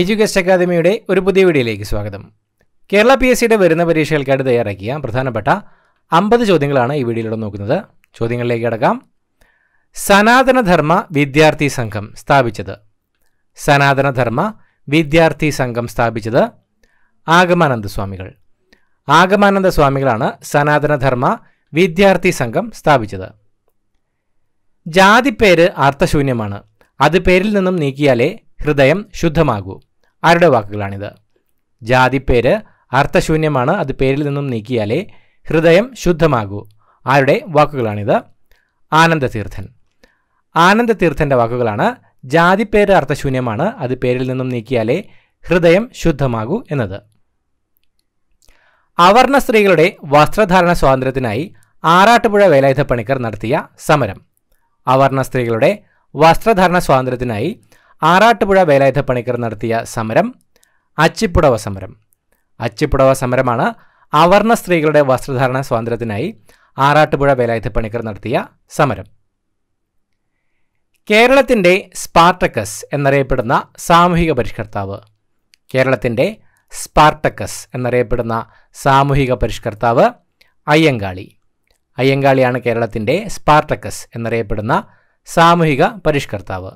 എജ്യൂക്കേസ്റ്റ് അക്കാദമിയുടെ ഒരു പുതിയ വീഡിയോയിലേക്ക് സ്വാഗതം കേരള പി എസ് സിയുടെ വരുന്ന പരീക്ഷകൾക്കായിട്ട് തയ്യാറാക്കിയ പ്രധാനപ്പെട്ട അമ്പത് ചോദ്യങ്ങളാണ് ഈ വീഡിയോയിലൂടെ നോക്കുന്നത് ചോദ്യങ്ങളിലേക്ക് കടക്കാം സനാതനധർമ്മ വിദ്യാർത്ഥി സംഘം സ്ഥാപിച്ചത് സനാതനധർമ്മ വിദ്യാർത്ഥി സംഘം സ്ഥാപിച്ചത് ആഗമാനന്ദ സ്വാമികൾ ആഗമാനന്ദ സ്വാമികളാണ് സനാതനധർമ്മ വിദ്യാർത്ഥി സംഘം സ്ഥാപിച്ചത് ജാതിപ്പേര് അർത്ഥശൂന്യമാണ് അത് പേരിൽ നിന്നും നീക്കിയാലേ ഹൃദയം ശുദ്ധമാകൂ ആരുടെ വാക്കുകളാണിത് ജാതിപ്പേര് അർത്ഥശൂന്യമാണ് അത് പേരിൽ നിന്നും നീക്കിയാലേ ഹൃദയം ശുദ്ധമാകൂ ആരുടെ വാക്കുകളാണിത് ആനന്ദതീർത്ഥൻ ആനന്ദതീർത്ഥൻ്റെ വാക്കുകളാണ് ജാതിപ്പേര് അർത്ഥശൂന്യമാണ് അത് പേരിൽ നിന്നും നീക്കിയാലേ ഹൃദയം ശുദ്ധമാകൂ എന്നത് അവർണ സ്ത്രീകളുടെ വസ്ത്രധാരണ സ്വാതന്ത്ര്യത്തിനായി ആറാട്ടുപുഴ വേലായുധ പണിക്കർ നടത്തിയ സമരം അവർണ സ്ത്രീകളുടെ വസ്ത്രധാരണ സ്വാതന്ത്ര്യത്തിനായി ആറാട്ടുപുഴ വേലായുധ പണിക്കർ നടത്തിയ സമരം അച്ചിപ്പുടവ സമരം അച്ചിപ്പുടവ സമരമാണ് അവർണ സ്ത്രീകളുടെ വസ്ത്രധാരണ സ്വാതന്ത്ര്യത്തിനായി ആറാട്ടുപുഴ വേലായുധ പണിക്കർ നടത്തിയ സമരം കേരളത്തിൻ്റെ സ്പാർട്ടക്കസ് എന്നറിയപ്പെടുന്ന സാമൂഹിക പരിഷ്കർത്താവ് കേരളത്തിൻ്റെ സ്പാർട്ടക്കസ് എന്നറിയപ്പെടുന്ന സാമൂഹിക പരിഷ്കർത്താവ് അയ്യങ്കാളി അയ്യങ്കാളിയാണ് കേരളത്തിൻ്റെ സ്പാർട്ടക്കസ് എന്നറിയപ്പെടുന്ന സാമൂഹിക പരിഷ്കർത്താവ്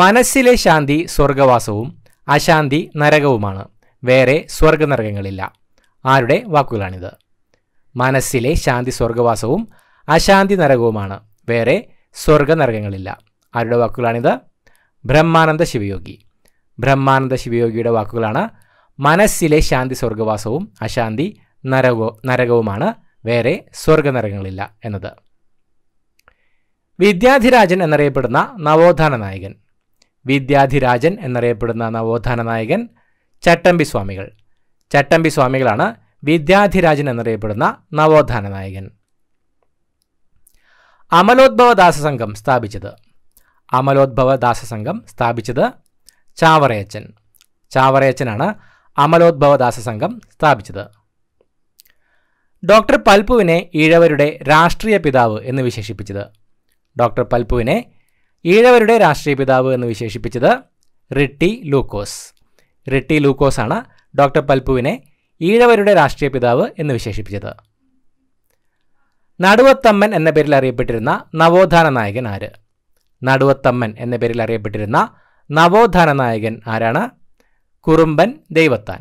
മനസ്സിലെ ശാന്തി സ്വർഗവാസവും അശാന്തി നരകവുമാണ് വേറെ സ്വർഗനരകങ്ങളില്ല ആരുടെ വാക്കുകളാണിത് മനസ്സിലെ ശാന്തി സ്വർഗവാസവും അശാന്തി നരകവുമാണ് വേറെ സ്വർഗനരകങ്ങളില്ല ആരുടെ വാക്കുകളാണിത് ബ്രഹ്മാനന്ദ ശിവയോഗി ബ്രഹ്മാനന്ദ ശിവയോഗിയുടെ വാക്കുകളാണ് മനസ്സിലെ ശാന്തി സ്വർഗവാസവും അശാന്തി നരകോ നരകവുമാണ് വേറെ സ്വർഗനരകങ്ങളില്ല എന്നത് വിദ്യാധിരാജൻ എന്നറിയപ്പെടുന്ന നവോത്ഥാന നായകൻ വിദ്യാധിരാജൻ എന്നറിയപ്പെടുന്ന നവോത്ഥാന നായകൻ ചട്ടമ്പി സ്വാമികൾ ചട്ടമ്പി സ്വാമികളാണ് വിദ്യാധിരാജൻ എന്നറിയപ്പെടുന്ന നവോത്ഥാന നായകൻ അമലോദ്ഭവ ദാസസംഘം സ്ഥാപിച്ചത് അമലോദ്ഭവ ദാസസംഘം സ്ഥാപിച്ചത് ചാവറയച്ചൻ ചാവറയച്ചനാണ് അമലോദ്ഭവ ദാസസംഘം സ്ഥാപിച്ചത് ഡോക്ടർ പൽപ്പുവിനെ ഈഴവരുടെ രാഷ്ട്രീയ പിതാവ് എന്ന് വിശേഷിപ്പിച്ചത് ഡോക്ടർ പൽപ്പുവിനെ ഈഴവരുടെ രാഷ്ട്രീയ പിതാവ് എന്ന് വിശേഷിപ്പിച്ചത് റിട്ടി ലൂക്കോസ് റിട്ടി ലൂക്കോസ് ആണ് ഡോക്ടർ പൽപ്പുവിനെ ഈഴവരുടെ രാഷ്ട്രീയ പിതാവ് എന്ന് വിശേഷിപ്പിച്ചത് നടുവത്തമ്മൻ എന്ന പേരിൽ അറിയപ്പെട്ടിരുന്ന നവോത്ഥാന നായകൻ ആര് നടുവത്തമ്മൻ എന്ന പേരിൽ അറിയപ്പെട്ടിരുന്ന നവോത്ഥാന നായകൻ ആരാണ് കുറുമ്പൻ ദൈവത്താൻ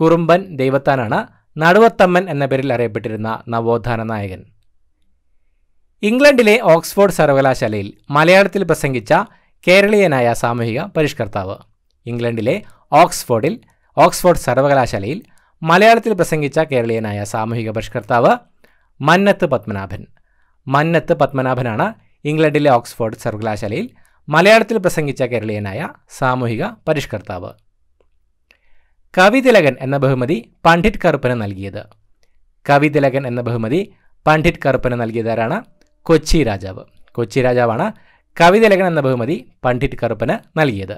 കുറുമ്പൻ ദൈവത്താനാണ് നടുവത്തമ്മൻ എന്ന പേരിൽ അറിയപ്പെട്ടിരുന്ന നവോത്ഥാന നായകൻ ഇംഗ്ലണ്ടിലെ ഓക്സ്ഫോർഡ് സർവകലാശാലയിൽ മലയാളത്തിൽ പ്രസംഗിച്ച കേരളീയനായ സാമൂഹിക പരിഷ്കർത്താവ് ഇംഗ്ലണ്ടിലെ ഓക്സ്ഫോർഡിൽ ഓക്സ്ഫോർഡ് സർവകലാശാലയിൽ മലയാളത്തിൽ പ്രസംഗിച്ച കേരളീയനായ സാമൂഹിക പരിഷ്കർത്താവ് മന്നത്ത് പത്മനാഭൻ മന്നത്ത് പത്മനാഭനാണ് ഇംഗ്ലണ്ടിലെ ഓക്സ്ഫോർഡ് സർവകലാശാലയിൽ മലയാളത്തിൽ പ്രസംഗിച്ച കേരളീയനായ സാമൂഹിക പരിഷ്കർത്താവ് കവിതിലകൻ എന്ന ബഹുമതി പണ്ഡിറ്റ് കറുപ്പന് നൽകിയത് കവിതിലകൻ എന്ന ബഹുമതി പണ്ഡിറ്റ് കറുപ്പന് നൽകിയതാരാണ് കൊച്ചി രാജാവ് കൊച്ചി രാജാവാണ് കവിതലേഖനം എന്ന ബഹുമതി പണ്ഡിറ്റ് കറുപ്പന് നൽകിയത്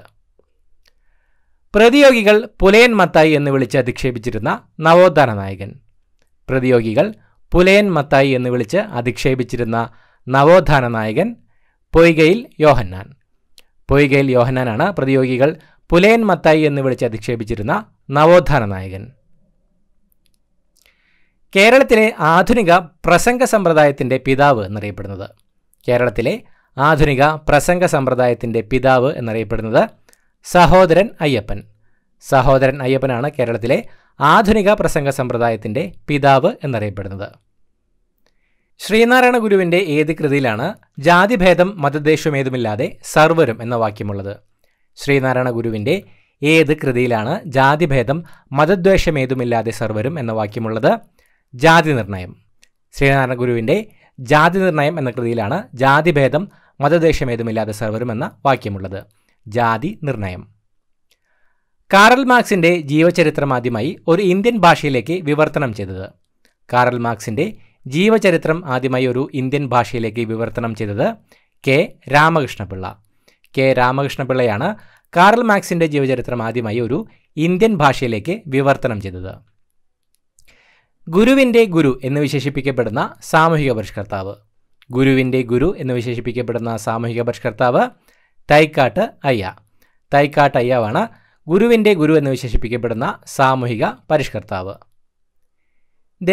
പ്രതിയോഗികൾ പുലയൻ മത്തായി എന്ന് വിളിച്ച് അധിക്ഷേപിച്ചിരുന്ന നവോത്ഥാന നായകൻ പ്രതിയോഗികൾ പുലയൻ മത്തായി എന്ന് വിളിച്ച് അധിക്ഷേപിച്ചിരുന്ന നവോത്ഥാന നായകൻ പൊയ്കയിൽ യോഹന്നാൻ പൊയ്കയിൽ യോഹന്നാനാണ് പ്രതിയോഗികൾ പുലയൻ മത്തായി എന്ന് വിളിച്ച് അധിക്ഷേപിച്ചിരുന്ന നവോത്ഥാന നായകൻ കേരളത്തിലെ ആധുനിക പ്രസംഗ സമ്പ്രദായത്തിൻ്റെ പിതാവ് എന്നറിയപ്പെടുന്നത് കേരളത്തിലെ ആധുനിക പ്രസംഗ സമ്പ്രദായത്തിൻ്റെ പിതാവ് എന്നറിയപ്പെടുന്നത് സഹോദരൻ അയ്യപ്പൻ സഹോദരൻ അയ്യപ്പനാണ് കേരളത്തിലെ ആധുനിക പ്രസംഗ സമ്പ്രദായത്തിൻ്റെ പിതാവ് എന്നറിയപ്പെടുന്നത് ശ്രീനാരായണ ഗുരുവിൻ്റെ ഏത് കൃതിയിലാണ് ജാതിഭേദം മതദ്ദേശമേതുമില്ലാതെ സർവരും എന്ന വാക്യമുള്ളത് ശ്രീനാരായണ ഗുരുവിൻ്റെ ഏത് കൃതിയിലാണ് ജാതിഭേദം മതദ്വേഷമേതുമില്ലാതെ സർവരും എന്ന വാക്യമുള്ളത് ജാതി നിർണയം ശ്രീനാരായണ ഗുരുവിൻ്റെ ജാതി നിർണയം എന്ന കൃതിയിലാണ് ജാതിഭേദം മതദേശമേതുമില്ലാതെ സർവരും എന്ന വാക്യമുള്ളത് ജാതി നിർണയം കാറൽ മാർക്സിൻ്റെ ജീവചരിത്രം ആദ്യമായി ഒരു ഇന്ത്യൻ ഭാഷയിലേക്ക് വിവർത്തനം ചെയ്തത് കാറൽ മാർക്സിൻ്റെ ജീവചരിത്രം ആദ്യമായി ഒരു ഇന്ത്യൻ ഭാഷയിലേക്ക് വിവർത്തനം ചെയ്തത് കെ രാമകൃഷ്ണപിള്ള കെ രാമകൃഷ്ണപിള്ളയാണ് കാറൽ മാർക്സിൻ്റെ ജീവചരിത്രം ആദ്യമായി ഒരു ഇന്ത്യൻ ഭാഷയിലേക്ക് വിവർത്തനം ചെയ്തത് ഗുരുവിൻ്റെ ഗുരു എന്ന് വിശേഷിപ്പിക്കപ്പെടുന്ന സാമൂഹിക പരിഷ്കർത്താവ് ഗുരുവിൻ്റെ ഗുരു എന്ന് വിശേഷിപ്പിക്കപ്പെടുന്ന സാമൂഹിക പരിഷ്കർത്താവ് തൈക്കാട്ട് അയ്യ തൈക്കാട്ട് അയ്യാവാണ് ഗുരുവിൻ്റെ ഗുരു എന്ന് വിശേഷിപ്പിക്കപ്പെടുന്ന സാമൂഹിക പരിഷ്കർത്താവ്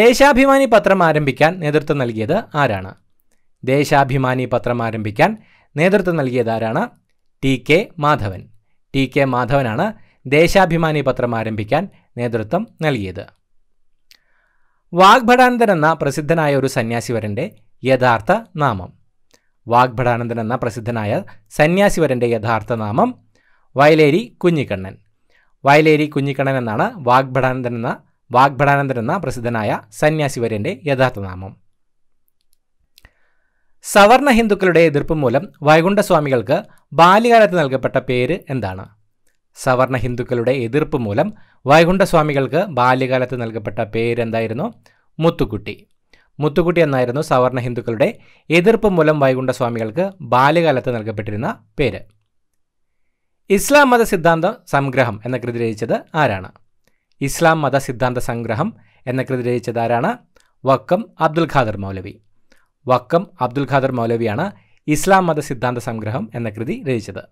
ദേശാഭിമാനി പത്രം ആരംഭിക്കാൻ നേതൃത്വം നൽകിയത് ആരാണ് ദേശാഭിമാനി പത്രം ആരംഭിക്കാൻ നേതൃത്വം നൽകിയത് ആരാണ് T K Madhavan T K മാധവനാണ് ദേശാഭിമാനി പത്രം ആരംഭിക്കാൻ നേതൃത്വം നൽകിയത് വാഗ്ഭടാനന്ദൻ എന്ന പ്രസിദ്ധനായ ഒരു സന്യാസിവരൻ്റെ യഥാർത്ഥ നാമം വാഗ്ഭടാനന്ദൻ എന്ന പ്രസിദ്ധനായ സന്യാസിവരൻ്റെ യഥാർത്ഥ നാമം വയലേരി കുഞ്ഞിക്കണ്ണൻ വയലേരി കുഞ്ഞിക്കണ്ണൻ എന്നാണ് വാഗ്ഭടാനന്ദൻ എന്ന വാഗ്ഭടാനന്ദൻ എന്ന പ്രസിദ്ധനായ സന്യാസിവരൻ്റെ യഥാർത്ഥ നാമം സവർണ ഹിന്ദുക്കളുടെ എതിർപ്പ് മൂലം വൈകുണ്ഠസ്വാമികൾക്ക് ബാല്യകാലത്ത് നൽകപ്പെട്ട പേര് എന്താണ് സവർണ ഹിന്ദുക്കളുടെ എതിർപ്പ് മൂലം വൈകുണ്ഠസ്വാമികൾക്ക് ബാല്യകാലത്ത് നൽകപ്പെട്ട പേരെന്തായിരുന്നു മുത്തുക്കുട്ടി മുത്തുക്കുട്ടി എന്നായിരുന്നു സവർണ ഹിന്ദുക്കളുടെ എതിർപ്പ് മൂലം വൈകുണ്ഠസ്വാമികൾക്ക് ബാല്യകാലത്ത് നൽകപ്പെട്ടിരുന്ന പേര് ഇസ്ലാം മത സിദ്ധാന്തം സംഗ്രഹം എന്ന കൃതി രചിച്ചത് ആരാണ് ഇസ്ലാം മത സിദ്ധാന്ത സംഗ്രഹം എന്ന കൃതി രചിച്ചത് ആരാണ് വക്കം അബ്ദുൽ ഖാദർ മൗലവി വക്കം അബ്ദുൽ ഖാദർ മൗലവിയാണ് ഇസ്ലാം മത സിദ്ധാന്ത സംഗ്രഹം എന്ന കൃതി രചിച്ചത്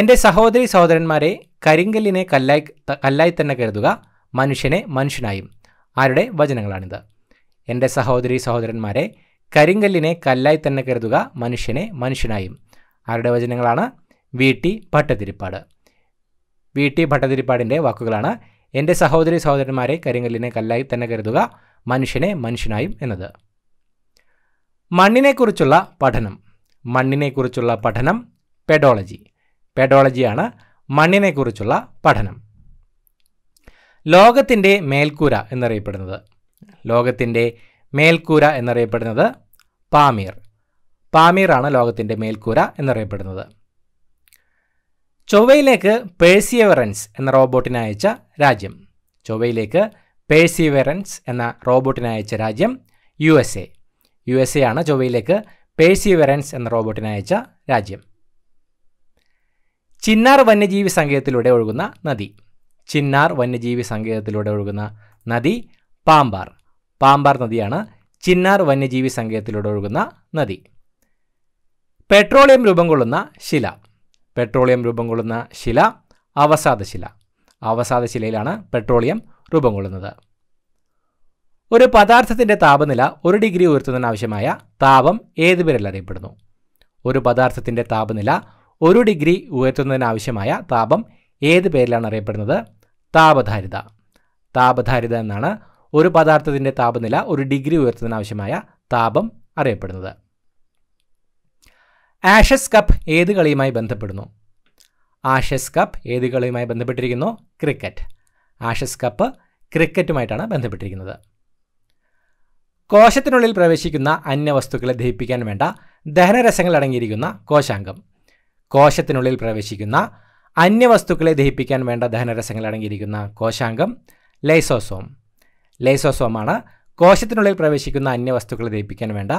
എൻ്റെ സഹോദരി സഹോദരന്മാരെ കരിങ്കല്ലിനെ കല്ലായി കല്ലായി തന്നെ കരുതുക മനുഷ്യനെ മനുഷ്യനായും ആരുടെ വചനങ്ങളാണിത് എൻ്റെ സഹോദരി സഹോദരന്മാരെ കരിങ്കല്ലിനെ കല്ലായി തന്നെ കരുതുക മനുഷ്യനെ മനുഷ്യനായും ആരുടെ വചനങ്ങളാണ് V T Bhattathiripad V T ഭട്ടതിരിപ്പാടിൻ്റെ വാക്കുകളാണ് എൻ്റെ സഹോദരി സഹോദരന്മാരെ കരിങ്കല്ലിനെ കല്ലായി തന്നെ കരുതുക മനുഷ്യനെ മനുഷ്യനായും എന്നത് മണ്ണിനെക്കുറിച്ചുള്ള പഠനം മണ്ണിനെക്കുറിച്ചുള്ള പഠനം പെഡോളജി പെഡോളജിയാണ് മണ്ണിനെക്കുറിച്ചുള്ള പഠനം ലോകത്തിൻ്റെ മേൽക്കൂര എന്നറിയപ്പെടുന്നത് ലോകത്തിൻ്റെ മേൽക്കൂര എന്നറിയപ്പെടുന്നത് പാമീർ പാമീറാണ് ലോകത്തിൻ്റെ മേൽക്കൂര എന്നറിയപ്പെടുന്നത് ചൊവ്വയിലേക്ക് പേഴ്സിയവറൻസ് എന്ന റോബോട്ടിനെ അയച്ച രാജ്യം ചൊവ്വയിലേക്ക് പേഴ്സിയവറൻസ് എന്ന റോബോട്ടിനെ അയച്ച രാജ്യം U S A U S A ആണ് ചൊവ്വയിലേക്ക് പേഴ്സിയവറൻസ് എന്ന റോബോട്ടിനെ അയച്ച രാജ്യം ചിന്നാർ വന്യജീവി സങ്കേതത്തിലൂടെ ഒഴുകുന്ന നദി ചിന്നാർ വന്യജീവി സങ്കേതത്തിലൂടെ ഒഴുകുന്ന നദി പാമ്പാർ പാമ്പാർ നദിയാണ് ചിന്നാർ വന്യജീവി സങ്കേതത്തിലൂടെ ഒഴുകുന്ന നദി പെട്രോളിയം രൂപം കൊള്ളുന്ന ശില പെട്രോളിയം രൂപം കൊള്ളുന്ന ശില അവസാദശില അവസാദശിലയിലാണ് പെട്രോളിയം രൂപം കൊള്ളുന്നത് ഒരു പദാർത്ഥത്തിൻ്റെ താപനില ഒരു ഡിഗ്രി ഉയർത്തുന്നതിനാവശ്യമായ താപം ഏത് അറിയപ്പെടുന്നു ഒരു പദാർത്ഥത്തിൻ്റെ താപനില ഒരു ഡിഗ്രി ഉയർത്തുന്നതിനാവശ്യമായ താപം ഏത് പേരിലാണ് അറിയപ്പെടുന്നത് താപധാരിത താപധാരിത എന്നാണ് ഒരു പദാർത്ഥത്തിൻ്റെ താപനില ഒരു ഡിഗ്രി ഉയർത്തുന്നതിനാവശ്യമായ താപം അറിയപ്പെടുന്നത് ആഷസ് കപ്പ് ഏത് കളിയുമായി ബന്ധപ്പെടുന്നു ആഷസ് കപ്പ് ഏത് കളിയുമായി ബന്ധപ്പെട്ടിരിക്കുന്നു ക്രിക്കറ്റ് ആഷസ് കപ്പ് ക്രിക്കറ്റുമായിട്ടാണ് ബന്ധപ്പെട്ടിരിക്കുന്നത് കോശത്തിനുള്ളിൽ പ്രവേശിക്കുന്ന അന്യവസ്തുക്കളെ ദഹിപ്പിക്കാൻ വേണ്ട ദഹനരസങ്ങൾ അടങ്ങിയിരിക്കുന്ന കോശാംഗം കോശത്തിനുള്ളിൽ പ്രവേശിക്കുന്ന അന്യവസ്തുക്കളെ ദഹിപ്പിക്കാൻ വേണ്ട ദഹനരസങ്ങൾ അടങ്ങിയിരിക്കുന്ന കോശാംഗം ലൈസോസോം ലൈസോസോമാണ് കോശത്തിനുള്ളിൽ പ്രവേശിക്കുന്ന അന്യവസ്തുക്കളെ ദഹിപ്പിക്കാൻ വേണ്ട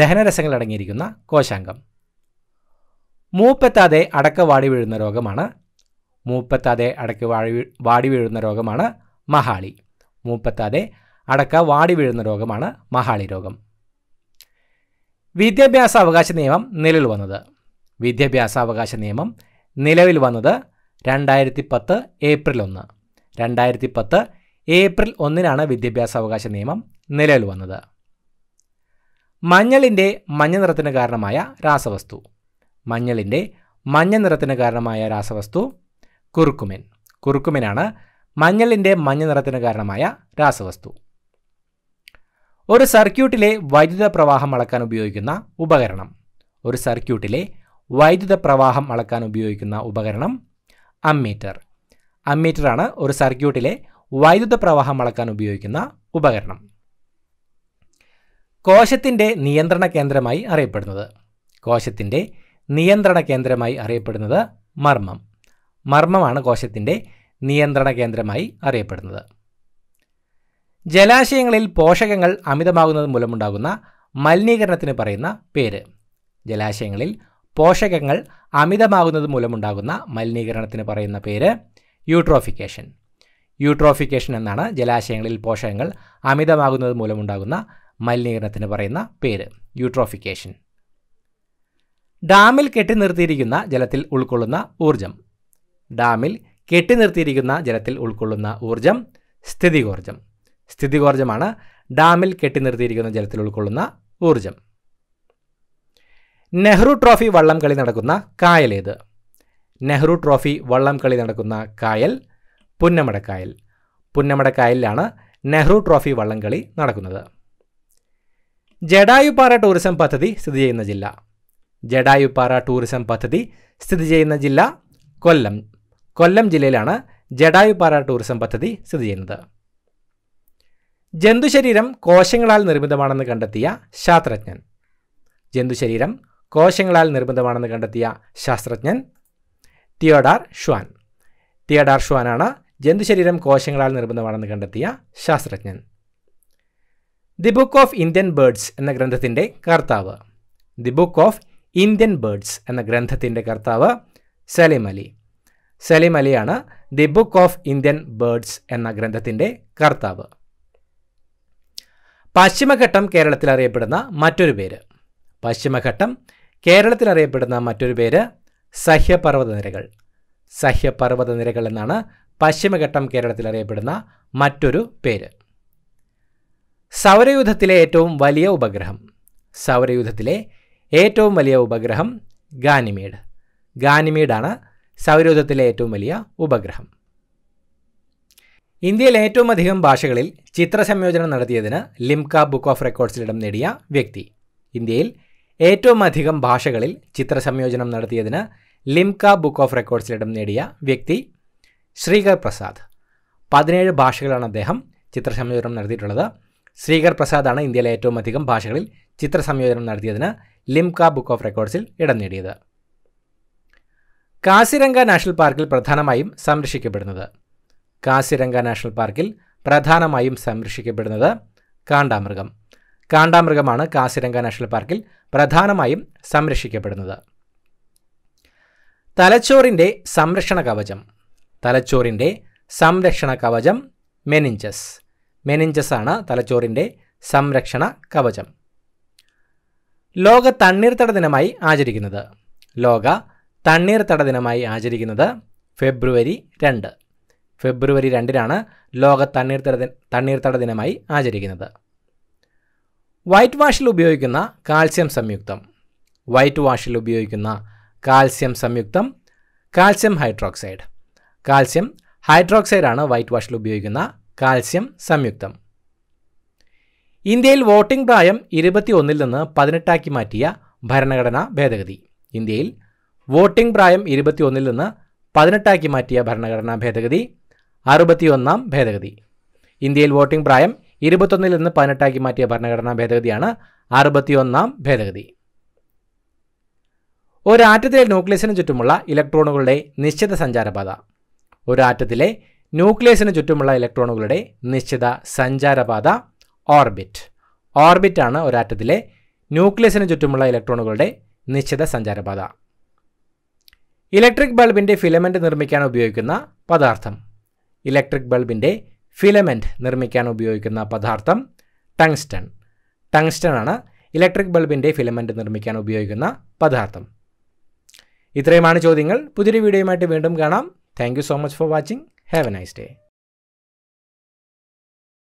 ദഹനരസങ്ങൾ അടങ്ങിയിരിക്കുന്ന കോശാംഗം മൂപ്പത്താതെ അടക്ക വാടി വീഴുന്ന രോഗമാണ് മൂപ്പത്താതെ അടക്ക വാടി വാടി വീഴുന്ന രോഗമാണ് മഹാളി മൂപ്പത്താതെ അടക്ക വാടി വീഴുന്ന രോഗമാണ് മഹാളി രോഗം വിദ്യാഭ്യാസ അവകാശ നിയമം നിലവിൽ വന്നത് വിദ്യാഭ്യാസാവകാശ നിയമം നിലവിൽ വന്നത് രണ്ടായിരത്തി പത്ത് ഏപ്രിൽ ഒന്ന് രണ്ടായിരത്തി പത്ത് ഏപ്രിൽ ഒന്നിനാണ് വിദ്യാഭ്യാസാവകാശ നിയമം നിലവിൽ വന്നത് മഞ്ഞളിൻ്റെ മഞ്ഞ നിറത്തിന് കാരണമായ രാസവസ്തു മഞ്ഞളിൻ്റെ മഞ്ഞ നിറത്തിന് കാരണമായ രാസവസ്തു കുറുക്കുമിൻ കുറുക്കുമിനാണ് മഞ്ഞളിൻ്റെ മഞ്ഞ നിറത്തിന് കാരണമായ രാസവസ്തു ഒരു സർക്യൂട്ടിലെ വൈദ്യുത പ്രവാഹം അളക്കാൻ ഉപയോഗിക്കുന്ന ഉപകരണം ഒരു സർക്യൂട്ടിലെ വൈദ്യുത പ്രവാഹം അളക്കാൻ ഉപയോഗിക്കുന്ന ഉപകരണം അമ്മീറ്റർ അമ്മീറ്ററാണ് ഒരു സർക്യൂട്ടിലെ വൈദ്യുത പ്രവാഹം അളക്കാൻ ഉപയോഗിക്കുന്ന ഉപകരണം കോശത്തിൻ്റെ നിയന്ത്രണ കേന്ദ്രമായി അറിയപ്പെടുന്നത് കോശത്തിൻ്റെ നിയന്ത്രണ കേന്ദ്രമായി അറിയപ്പെടുന്നത് മർമ്മം മർമ്മമാണ് കോശത്തിൻ്റെ നിയന്ത്രണ കേന്ദ്രമായി അറിയപ്പെടുന്നത് ജലാശയങ്ങളിൽ പോഷകങ്ങൾ അമിതമാകുന്നത് മൂലമുണ്ടാകുന്ന മലിനീകരണത്തിന് പറയുന്ന പേര് ജലാശയങ്ങളിൽ പോഷകങ്ങൾ അമിതമാകുന്നത് മൂലമുണ്ടാകുന്ന മലിനീകരണത്തിന് പറയുന്ന പേര് യൂട്രോഫിക്കേഷൻ യൂട്രോഫിക്കേഷൻ എന്നാണ് ജലാശയങ്ങളിൽ പോഷകങ്ങൾ അമിതമാകുന്നത് മൂലമുണ്ടാകുന്ന മലിനീകരണത്തിന് പറയുന്ന പേര് യൂട്രോഫിക്കേഷൻ ഡാമിൽ കെട്ടി നിർത്തിയിരിക്കുന്ന ജലത്തിൽ ഉൾക്കൊള്ളുന്ന ഊർജം ഡാമിൽ കെട്ടി നിർത്തിയിരിക്കുന്ന ജലത്തിൽ ഉൾക്കൊള്ളുന്ന ഊർജം സ്ഥിതികോർജം സ്ഥിതികോർജമാണ് ഡാമിൽ കെട്ടി നിർത്തിയിരിക്കുന്ന ജലത്തിൽ ഉൾക്കൊള്ളുന്ന ഊർജം നെഹ്റു ട്രോഫി വള്ളം കളി നടക്കുന്ന ഏത് നെഹ്റു ട്രോഫി വള്ളം കളി നടക്കുന്ന കായൽ പുന്നമടക്കായൽ പുന്നമടക്കായലിലാണ് നെഹ്റു ട്രോഫി വള്ളം കളി നടക്കുന്നത് ജഡായുപ്പാറ ടൂറിസം പദ്ധതി സ്ഥിതി ചെയ്യുന്ന ജില്ല ജഡായുപ്പാറ ടൂറിസം പദ്ധതി സ്ഥിതി ചെയ്യുന്ന ജില്ല കൊല്ലം കൊല്ലം ജില്ലയിലാണ് ജഡായുപ്പാറ ടൂറിസം പദ്ധതി സ്ഥിതി ചെയ്യുന്നത് ജന്തുശരീരം കോശങ്ങളാൽ നിർമ്മിതമാണെന്ന് കണ്ടെത്തിയ ശാസ്ത്രജ്ഞൻ ജന്തുശരീരം കോശങ്ങളാൽ നിർബന്ധമാണെന്ന് കണ്ടെത്തിയ ശാസ്ത്രജ്ഞൻ തിയോഡാർ ഷ്വാൻ തിയോഡാർ ഷ്വാനാണ് ജന്തുശരീരം കോശങ്ങളാൽ നിർബന്ധമാണെന്ന് കണ്ടെത്തിയ ശാസ്ത്രജ്ഞൻ the book of Indian birds എന്ന ഗ്രന്ഥത്തിൻ്റെ കർത്താവ് the book of Indian birds എന്ന ഗ്രന്ഥത്തിൻ്റെ കർത്താവ് സലീം അലി സലീം അലിയാണ് the book of Indian birds എന്ന ഗ്രന്ഥത്തിൻ്റെ കർത്താവ് പശ്ചിമഘട്ടം കേരളത്തിൽ അറിയപ്പെടുന്ന മറ്റൊരു പേര് പശ്ചിമഘട്ടം കേരളത്തിൽ അറിയപ്പെടുന്ന മറ്റൊരു പേര് സഹ്യപർവ്വത നിരകൾ സഹ്യപർവ്വത നിരകൾ എന്നാണ് പശ്ചിമഘട്ടം കേരളത്തിൽ അറിയപ്പെടുന്ന മറ്റൊരു പേര് സൗരയൂഥത്തിലെ ഏറ്റവും വലിയ ഉപഗ്രഹം സൗരയൂഥത്തിലെ ഏറ്റവും വലിയ ഉപഗ്രഹം ഗാനിമീഡ് ഗാനിമീഡാണ് സൗരയൂഥത്തിലെ ഏറ്റവും വലിയ ഉപഗ്രഹം ഇന്ത്യയിൽ ഏറ്റവും അധികം ഭാഷകളിൽ ചിത്രസംയോജനം നടത്തിയതിന് ലിംക ബുക്ക് ഓഫ് റെക്കോർഡ്സിലിടം നേടിയ വ്യക്തി ഇന്ത്യയിൽ ഏറ്റവും അധികം ഭാഷകളിൽ ചിത്രസംയോജനം നടത്തിയതിന് ലിംക ബുക്ക് ഓഫ് റെക്കോർഡ്സിലിടം നേടിയ വ്യക്തി ശ്രീകർ പ്രസാദ് പതിനേഴ് ഭാഷകളാണ് അദ്ദേഹം ചിത്രസംയോജനം നടത്തിയിട്ടുള്ളത് ശ്രീകർ പ്രസാദാണ് ഇന്ത്യയിലെ ഏറ്റവും അധികം ഭാഷകളിൽ ചിത്രസംയോജനം നടത്തിയതിന് ലിംക ബുക്ക് ഓഫ് റെക്കോർഡ്സിൽ ഇടം നേടിയത് കാസിരംഗ നാഷണൽ പാർക്കിൽ പ്രധാനമായും സംരക്ഷിക്കപ്പെടുന്നത് കാസിരംഗ നാഷണൽ പാർക്കിൽ പ്രധാനമായും സംരക്ഷിക്കപ്പെടുന്നത് കാണ്ടാമൃഗം കാണ്ടാമൃഗമാണ് കാസിരംഗ നാഷണൽ പാർക്കിൽ പ്രധാനമായും സംരക്ഷിക്കപ്പെടുന്നത് തലച്ചോറിൻ്റെ സംരക്ഷണ കവചം തലച്ചോറിൻ്റെ സംരക്ഷണ കവചം മെനിഞ്ചസ് മെനിഞ്ചസ് ആണ് തലച്ചോറിൻ്റെ സംരക്ഷണ കവചം ലോക തണ്ണീർത്തട ദിനമായി ആചരിക്കുന്നത് ലോക തണ്ണീർത്തട ദിനമായി ആചരിക്കുന്നത് ഫെബ്രുവരി രണ്ട് ഫെബ്രുവരി രണ്ടിനാണ് ലോക തണ്ണീർത്തട തണ്ണീർത്തട ദിനമായി ആചരിക്കുന്നത് വൈറ്റ് വാഷിൽ ഉപയോഗിക്കുന്ന കാൽസ്യം സംയുക്തം വൈറ്റ് വാഷിൽ ഉപയോഗിക്കുന്ന കാൽസ്യം സംയുക്തം കാൽസ്യം ഹൈഡ്രോക്സൈഡ് കാൽസ്യം ഹൈഡ്രോക്സൈഡാണ് വൈറ്റ് വാഷിൽ ഉപയോഗിക്കുന്ന കാൽസ്യം സംയുക്തം ഇന്ത്യയിൽ വോട്ടിംഗ് പ്രായം ഇരുപത്തിയൊന്നിൽ നിന്ന് പതിനെട്ടാക്കി മാറ്റിയ ഭരണഘടനാ ഭേദഗതി ഇന്ത്യയിൽ വോട്ടിംഗ് പ്രായം ഇരുപത്തിയൊന്നിൽ നിന്ന് പതിനെട്ടാക്കി മാറ്റിയ ഭരണഘടനാ ഭേദഗതി അറുപത്തിയൊന്നാം ഭേദഗതി ഇന്ത്യയിൽ വോട്ടിംഗ് പ്രായം ഇരുപത്തൊന്നിൽ നിന്ന് പതിനെട്ടാക്കി മാറ്റിയ ഭരണഘടനാ ഭേദഗതിയാണ് അറുപത്തിയൊന്നാം ഭേദഗതി ഒരാറ്റത്തിലെ ന്യൂക്ലിയസിന് ചുറ്റുമുള്ള ഇലക്ട്രോണുകളുടെ നിശ്ചിത സഞ്ചാരപാത ഒരാറ്റത്തിലെ ന്യൂക്ലിയസിന് ചുറ്റുമുള്ള ഇലക്ട്രോണുകളുടെ നിശ്ചിത സഞ്ചാരപാത ഓർബിറ്റ് ഓർബിറ്റാണ് ഒരാറ്റത്തിലെ ന്യൂക്ലിയസിന് ചുറ്റുമുള്ള ഇലക്ട്രോണുകളുടെ നിശ്ചിത സഞ്ചാരപാത ഇലക്ട്രിക് ബൾബിൻ്റെ ഫിലമെൻ്റ് നിർമ്മിക്കാൻ ഉപയോഗിക്കുന്ന പദാർത്ഥം ഇലക്ട്രിക് ബൾബിൻ്റെ ഫിലമെൻറ്റ് നിർമ്മിക്കാൻ ഉപയോഗിക്കുന്ന പദാർത്ഥം ടങ്സ്റ്റൺ ടങ്സ്റ്റൺ ആണ് ഇലക്ട്രിക് ബൾബിൻ്റെ ഫിലമെൻറ്റ് നിർമ്മിക്കാൻ ഉപയോഗിക്കുന്ന പദാർത്ഥം ഇത്രയുമാണ് ചോദ്യങ്ങൾ പുതിയൊരു വീഡിയോയുമായിട്ട് വീണ്ടും കാണാം thank so much for watching have a nice day